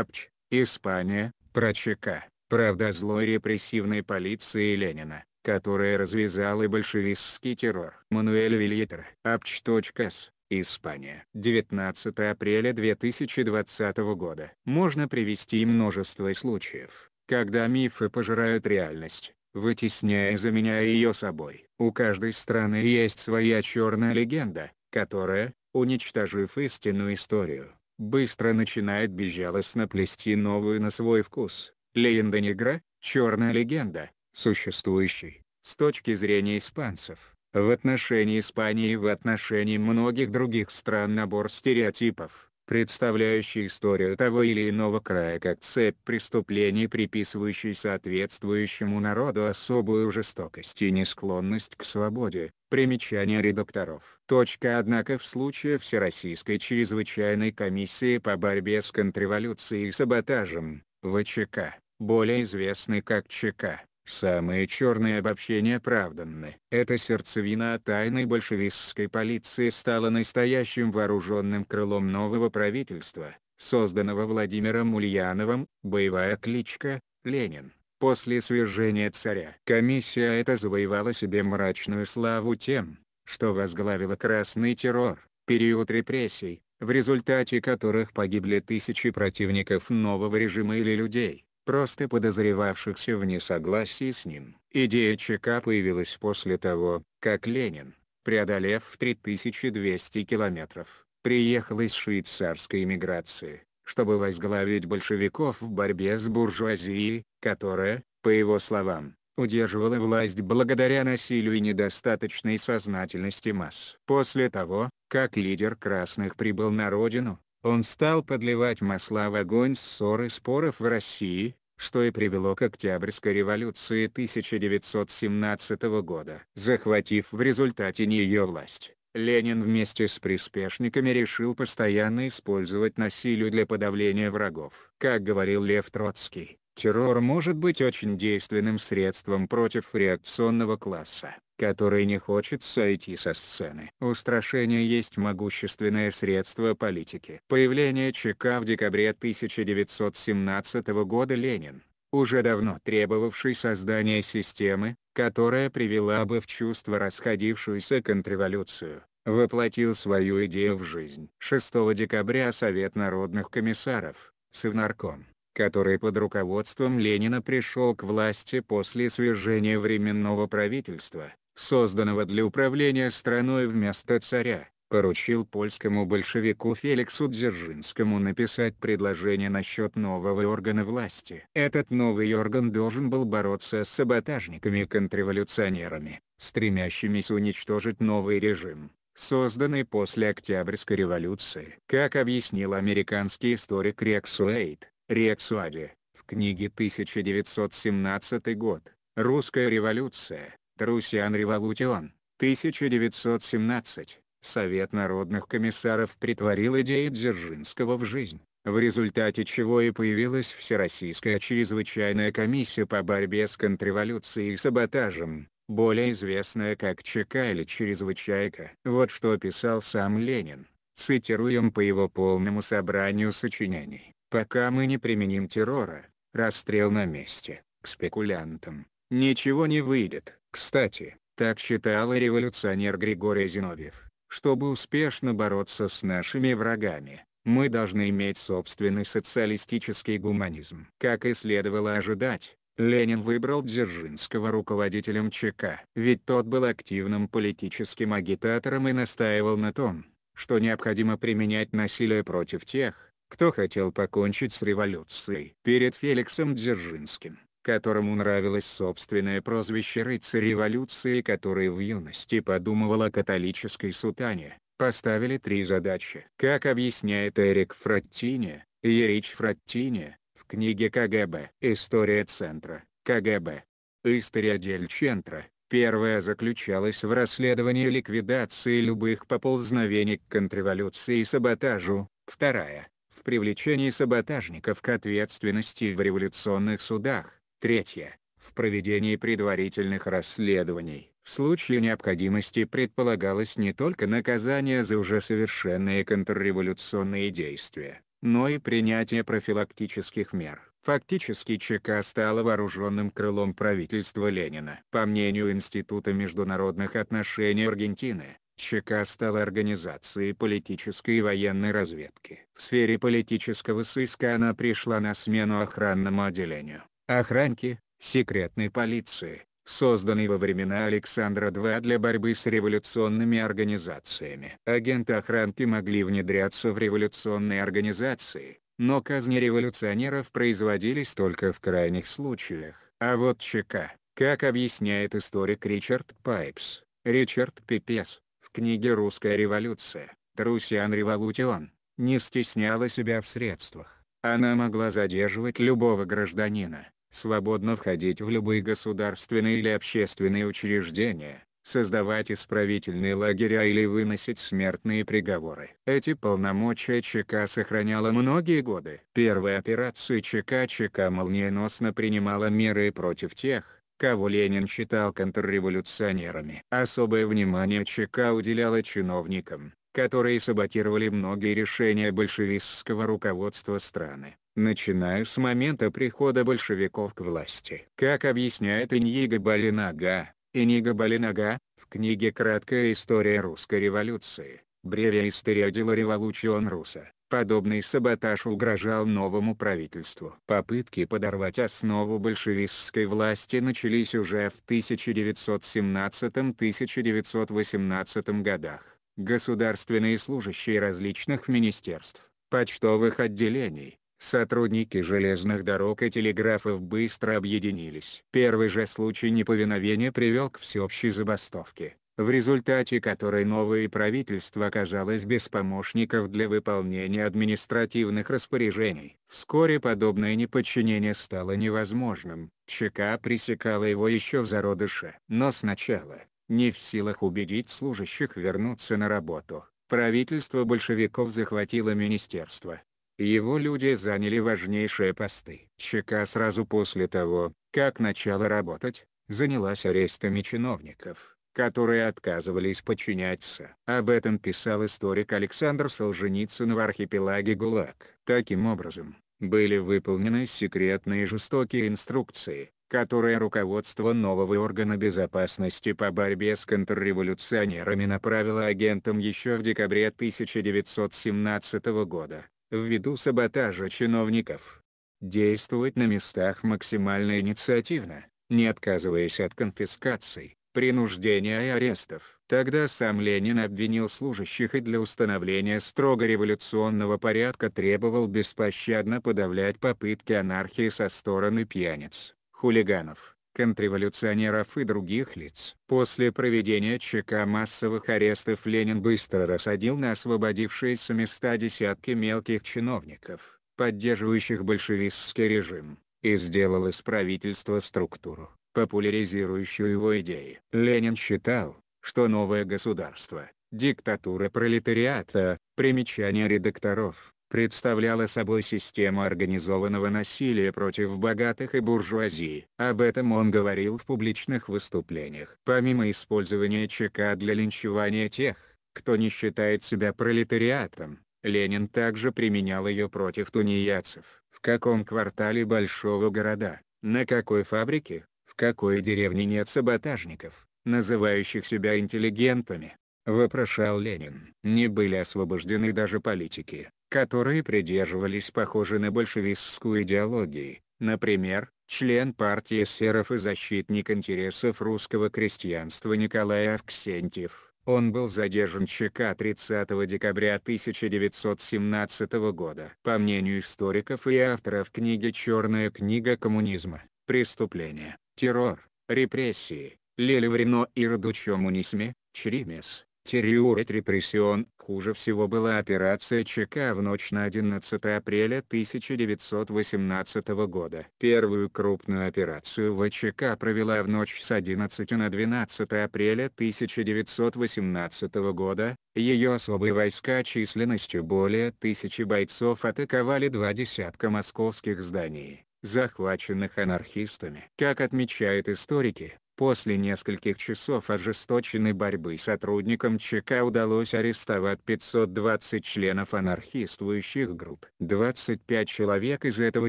АПЧ, Испания, про ЧК, правда злой репрессивной полиции Ленина, которая развязала большевистский террор. Мануэль Вильетер, АПЧ.С, Испания. 19 апреля 2020 года. Можно привести множество случаев, когда мифы пожирают реальность, вытесняя и заменяя ее собой. У каждой страны есть своя черная легенда, которая, уничтожив истинную историю, быстро начинает безжалостно плести новую на свой вкус. Легенда негра, черная легенда, существующий, с точки зрения испанцев, в отношении Испании и в отношении многих других стран набор стереотипов, представляющий историю того или иного края как цепь преступлений, приписывающий соответствующему народу особую жестокость и несклонность к свободе. Примечание редакторов. Точка однако в случае Всероссийской чрезвычайной комиссии по борьбе с контрреволюцией и саботажем, ВЧК, более известный как ЧК, Самые черные обобщения оправданы. Эта сердцевина тайной большевистской полиции стала настоящим вооруженным крылом нового правительства, созданного Владимиром Ульяновым, боевая кличка «Ленин». После свержения царя комиссия эта завоевала себе мрачную славу тем, что возглавила красный террор, период репрессий, в результате которых погибли тысячи противников нового режима или людей просто подозревавшихся в несогласии с ним. Идея ЧК появилась после того, как Ленин, преодолев 3200 километров, приехал из швейцарской эмиграции, чтобы возглавить большевиков в борьбе с буржуазией, которая, по его словам, удерживала власть благодаря насилию и недостаточной сознательности масс. После того, как лидер красных прибыл на родину, он стал подливать масла в огонь ссоры споров в России, что и привело к Октябрьской революции 1917 года. Захватив в результате нее власть, Ленин вместе с приспешниками решил постоянно использовать насилие для подавления врагов. Как говорил Лев Троцкий, террор может быть очень действенным средством против реакционного класса который не хочет сойти со сцены. Устрашение есть могущественное средство политики. Появление ЧК в декабре 1917 года Ленин, уже давно требовавший создания системы, которая привела бы в чувство расходившуюся контрреволюцию, воплотил свою идею в жизнь. 6 декабря Совет народных комиссаров, Совнарком, который под руководством Ленина пришел к власти после свержения Временного правительства, созданного для управления страной вместо царя, поручил польскому большевику Феликсу Дзержинскому написать предложение насчет нового органа власти. Этот новый орган должен был бороться с саботажниками контрреволюционерами, стремящимися уничтожить новый режим созданный после Октябрьской революции. Как объяснил американский историк Рекс Уэйт, Рекс Уади, в книге 1917 год, «Русская революция», Русьян Революцион. 1917, Совет народных комиссаров притворил идеи Дзержинского в жизнь, в результате чего и появилась Всероссийская чрезвычайная комиссия по борьбе с контрреволюцией и саботажем, более известная как ЧК или Чрезвычайка. Вот что писал сам Ленин, цитируем по его полному собранию сочинений. «Пока мы не применим террора, расстрел на месте, к спекулянтам, Ничего не выйдет. Кстати, так считал и революционер Григорий Зиновьев. Чтобы успешно бороться с нашими врагами, мы должны иметь собственный социалистический гуманизм. Как и следовало ожидать, Ленин выбрал Дзержинского руководителем ЧК. Ведь тот был активным политическим агитатором и настаивал на том, что необходимо применять насилие против тех, кто хотел покончить с революцией. Перед Феликсом Дзержинским которому нравилось собственное прозвище рыцарь революции который в юности подумывал о католической сутане, поставили три задачи. Как объясняет Эрик Фраттини, Ерич Фраттини, в книге КГБ «История Центра», КГБ. История Дель Чентра. Первая заключалась в расследовании ликвидации любых поползновений к контрреволюции и саботажу, вторая — в привлечении саботажников к ответственности в революционных судах. Третье. В проведении предварительных расследований, в случае необходимости предполагалось не только наказание за уже совершенные контрреволюционные действия, но и принятие профилактических мер. Фактически ЧК стала вооруженным крылом правительства Ленина. По мнению Института международных отношений Аргентины, ЧК стала организацией политической и военной разведки. В сфере политического сыска она пришла на смену охранному отделению. Охранки, секретной полиции, созданной во времена Александра II для борьбы с революционными организациями. Агенты охранки могли внедряться в революционные организации, но казни революционеров производились только в крайних случаях. А вот ЧК, как объясняет историк Ричард Пайпс, Ричард Пипес, в книге «Русская революция», Трусиан Революцион, не стесняла себя в средствах она могла задерживать любого гражданина, свободно входить в любые государственные или общественные учреждения, создавать исправительные лагеря или выносить смертные приговоры. Эти полномочия ЧК сохраняла многие годы. Первая операция ЧК ЧК молниеносно принимала меры против тех, кого Ленин считал контрреволюционерами. Особое внимание ЧК уделяло чиновникам, которые саботировали многие решения большевистского руководства страны, начиная с момента прихода большевиков к власти. Как объясняет Иньиго Балинага, Иньиго Балинага, в книге «Краткая история русской революции», Бревия история дела революцион руса, подобный саботаж угрожал новому правительству. Попытки подорвать основу большевистской власти начались уже в 1917-1918 годах государственные служащие различных министерств, почтовых отделений, Сотрудники железных дорог и телеграфов быстро объединились. Первый же случай неповиновения привел к всеобщей забастовке, в результате которой новое правительство оказалось без помощников для выполнения административных распоряжений. Вскоре подобное неподчинение стало невозможным, ЧК пресекала его еще в зародыше. Но сначала, не в силах убедить служащих вернуться на работу. Правительство большевиков захватило министерство. Его люди заняли важнейшие посты. ЧК сразу после того, как начала работать, занялась арестами чиновников, которые отказывались подчиняться. Об этом писал историк Александр Солженицын в архипелаге ГУЛАГ. Таким образом, были выполнены секретные жестокие инструкции, которое руководство нового органа безопасности по борьбе с контрреволюционерами направило агентам еще в декабре 1917 года, ввиду саботажа чиновников. Действовать на местах максимально инициативно, не отказываясь от конфискаций, принуждения и арестов. Тогда сам Ленин обвинил служащих и для установления строго революционного порядка требовал беспощадно подавлять попытки анархии со стороны пьяниц хулиганов, контрреволюционеров и других лиц. После проведения ЧК массовых арестов Ленин быстро рассадил на освободившиеся места десятки мелких чиновников, поддерживающих большевистский режим, и сделал из правительства структуру, популяризирующую его идеи. Ленин считал, что новое государство, диктатура пролетариата, примечание редакторов, представляла собой систему организованного насилия против богатых и буржуазии. Об этом он говорил в публичных выступлениях. Помимо использования ЧК для линчевания тех, кто не считает себя пролетариатом, Ленин также применял ее против тунеядцев. В каком квартале большого города, на какой фабрике, в какой деревне нет саботажников, называющих себя интеллигентами, вопрошал Ленин. Не были освобождены даже политики, которые придерживались похожей на большевистскую идеологии, например, член партии серов и защитник интересов русского крестьянства Николай Авксентьев. Он был задержан ЧК 30 декабря 1917 года. По мнению историков и авторов книги «Черная книга коммунизма», преступления, террор, репрессии, Лелеврино и радучомунисме, Чримес, Тириурет репрессион. Хуже всего была операция ЧК в ночь на 11 апреля 1918 года. Первую крупную операцию ВЧК провела в ночь с 11 на 12 апреля 1918 года. Ее особые войска численностью более тысячи бойцов атаковали два десятка московских зданий захваченных анархистами. Как отмечают историки, После нескольких часов ожесточенной борьбы сотрудникам ЧК удалось арестовать 520 членов анархистующих групп. 25 человек из этого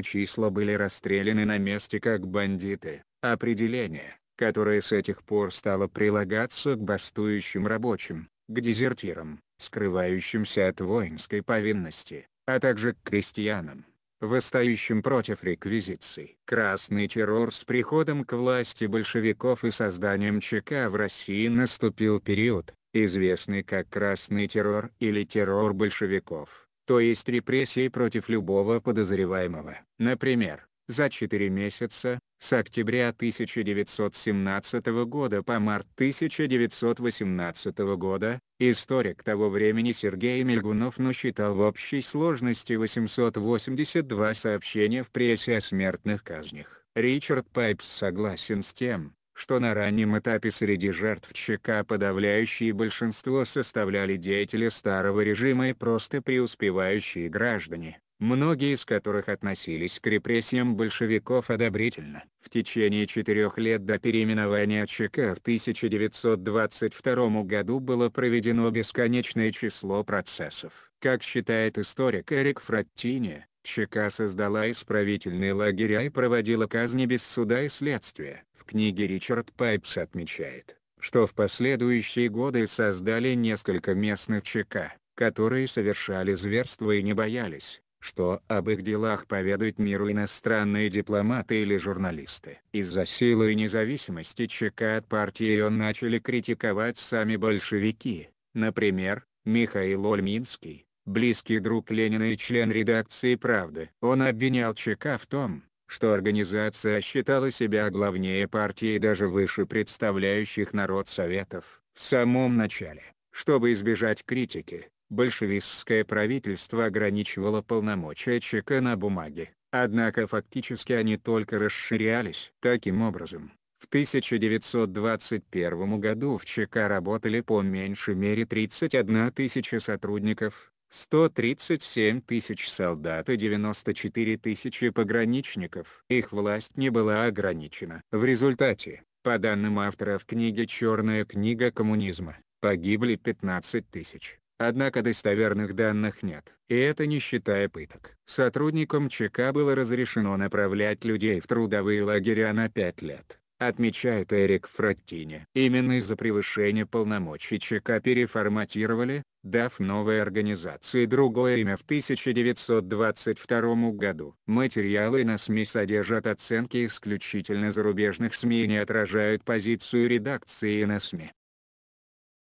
числа были расстреляны на месте как бандиты. Определение, которое с этих пор стало прилагаться к бастующим рабочим, к дезертирам, скрывающимся от воинской повинности, а также к крестьянам восстающим против реквизиций. Красный террор с приходом к власти большевиков и созданием ЧК в России наступил период, известный как «красный террор» или «террор большевиков», то есть репрессии против любого подозреваемого. Например, за четыре месяца, с октября 1917 года по март 1918 года, историк того времени Сергей Мельгунов насчитал в общей сложности 882 сообщения в прессе о смертных казнях. Ричард Пайпс согласен с тем, что на раннем этапе среди жертв ЧК подавляющее большинство составляли деятели старого режима и просто преуспевающие граждане многие из которых относились к репрессиям большевиков одобрительно. В течение четырех лет до переименования ЧК в 1922 году было проведено бесконечное число процессов. Как считает историк Эрик Фроттини, ЧК создала исправительные лагеря и проводила казни без суда и следствия. В книге Ричард Пайпс отмечает, что в последующие годы создали несколько местных ЧК, которые совершали зверства и не боялись, что об их делах поведают миру иностранные дипломаты или журналисты. Из-за силы и независимости ЧК от партии ее начали критиковать сами большевики, например, Михаил Ольминский, близкий друг Ленина и член редакции «Правды». Он обвинял ЧК в том, что организация считала себя главнее партии и даже выше представляющих народ Советов. В самом начале, чтобы избежать критики, большевистское правительство ограничивало полномочия ЧК на бумаге, однако фактически они только расширялись. Таким образом, в 1921 году в ЧК работали по меньшей мере 31 тысяча сотрудников, 137 тысяч солдат и 94 тысячи пограничников. Их власть не была ограничена. В результате, по данным автора в книге «Черная книга коммунизма», погибли 15 тысяч Однако достоверных данных нет, и это не считая пыток. Сотрудникам ЧК было разрешено направлять людей в трудовые лагеря на 5 лет, отмечает Эрик Фроттини. Именно из-за превышения полномочий ЧК переформатировали, дав новой организации другое имя в 1922 году. Материалы на СМИ содержат оценки исключительно зарубежных СМИ и не отражают позицию редакции на СМИ.